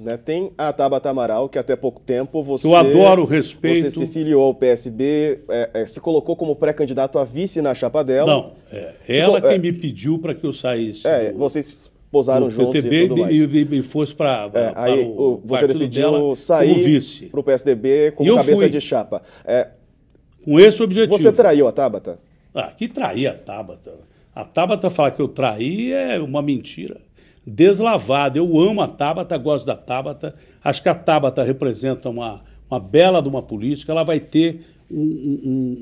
Né? Tem a Tabata Amaral, que até pouco tempo você. Eu adoro o respeito. Você se filiou ao PSB, é, é, se colocou como pré-candidato a vice na chapa dela. Não, é, ela se, quem é. me pediu para que eu saísse. É, do, vocês posaram juntos PTB e tudo mais. E, e fosse para é, aí, o, o você decidiu sair para o PSDB como cabeça fui. de chapa. É, com esse objetivo. Você traiu a Tabata? Ah, que trair a Tabata? A Tabata falar que eu traí é uma mentira deslavada. Eu amo a Tabata, gosto da Tabata, acho que a Tabata representa uma, uma bela de uma política, ela vai ter um,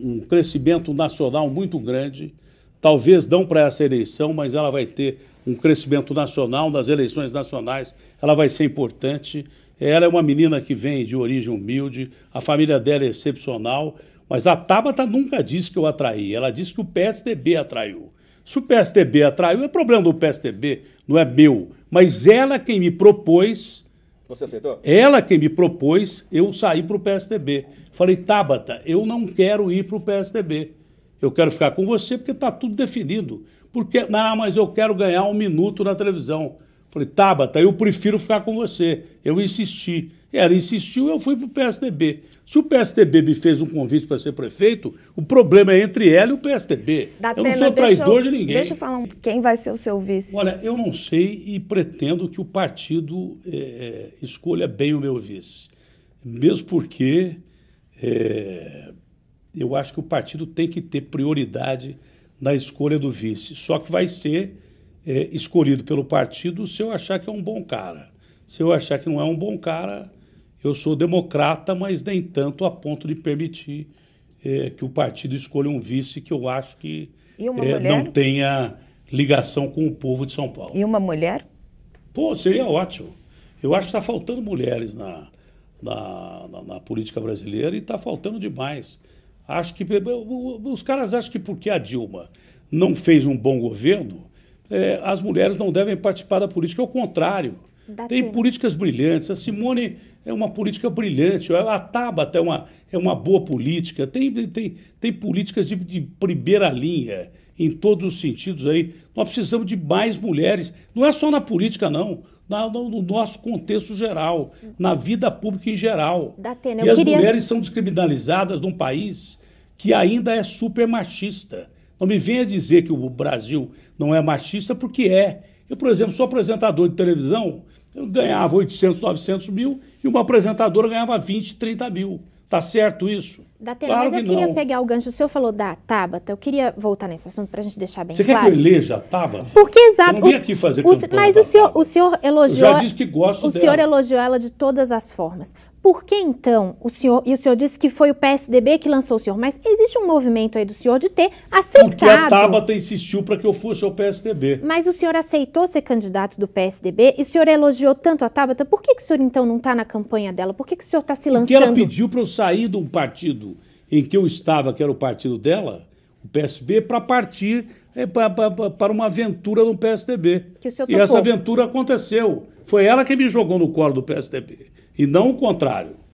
um, um crescimento nacional muito grande, talvez não para essa eleição, mas ela vai ter um crescimento nacional, nas eleições nacionais, ela vai ser importante. Ela é uma menina que vem de origem humilde, a família dela é excepcional, mas a Tabata nunca disse que eu atraí, ela disse que o PSDB atraiu. Se o PSDB atraiu, é problema do PSDB, não é meu. Mas ela quem me propôs. Você aceitou? Ela quem me propôs, eu saí para o PSDB. Falei, Tabata, eu não quero ir para o PSDB. Eu quero ficar com você porque está tudo definido. Porque, não, mas eu quero ganhar um minuto na televisão. Falei, Tabata, tá, eu prefiro ficar com você. Eu insisti. Ela insistiu, eu fui para o PSDB. Se o PSDB me fez um convite para ser prefeito, o problema é entre ela e o PSDB. Da eu não sou traidor eu, de ninguém. Deixa eu falar um, quem vai ser o seu vice. Olha, eu não sei e pretendo que o partido é, é, escolha bem o meu vice. Mesmo porque é, eu acho que o partido tem que ter prioridade na escolha do vice. Só que vai ser é, escolhido pelo partido se eu achar que é um bom cara. Se eu achar que não é um bom cara, eu sou democrata, mas nem tanto a ponto de permitir é, que o partido escolha um vice que eu acho que é, não tenha ligação com o povo de São Paulo. E uma mulher? Pô, seria ótimo. Eu acho que está faltando mulheres na, na, na, na política brasileira e está faltando demais. Acho que os caras acham que porque a Dilma não fez um bom governo, é, as mulheres não devem participar da política. É o contrário. Dá tem tempo. políticas brilhantes. A Simone é uma política brilhante. A Tabata é uma, é uma boa política. Tem, tem, tem políticas de, de primeira linha em todos os sentidos aí. Nós precisamos de mais mulheres. Não é só na política, não. Na, no, no, nosso contexto geral, na vida pública em geral. e as queria... mulheres são descriminalizadas num país que ainda é super machista. Não me venha dizer que o Brasil não é machista, porque é. Eu, por exemplo, sou apresentador de televisão, eu ganhava 800, 900 mil e uma apresentadora ganhava 20, 30 mil. Tá certo isso? Da tela, claro mas eu queria não. pegar o gancho. O senhor falou da Tabata. Eu queria voltar nesse assunto para a gente deixar bem Você claro. Você quer que eu eleja a Tabata? Porque, exato. Eu não vim aqui fazer os, Mas o senhor, o senhor elogiou... Eu já disse que gosto O dela. senhor elogiou ela de todas as formas. Por que então o senhor, e o senhor disse que foi o PSDB que lançou o senhor, mas existe um movimento aí do senhor de ter aceitado. Porque a Tabata insistiu para que eu fosse ao PSDB. Mas o senhor aceitou ser candidato do PSDB e o senhor elogiou tanto a Tabata, por que, que o senhor então não está na campanha dela? Por que, que o senhor está se lançando? Porque ela pediu para eu sair de um partido em que eu estava, que era o partido dela, o PSB, para partir é, para uma aventura no PSDB. e essa aventura aconteceu. Foi ela que me jogou no colo do PSDB e não o contrário.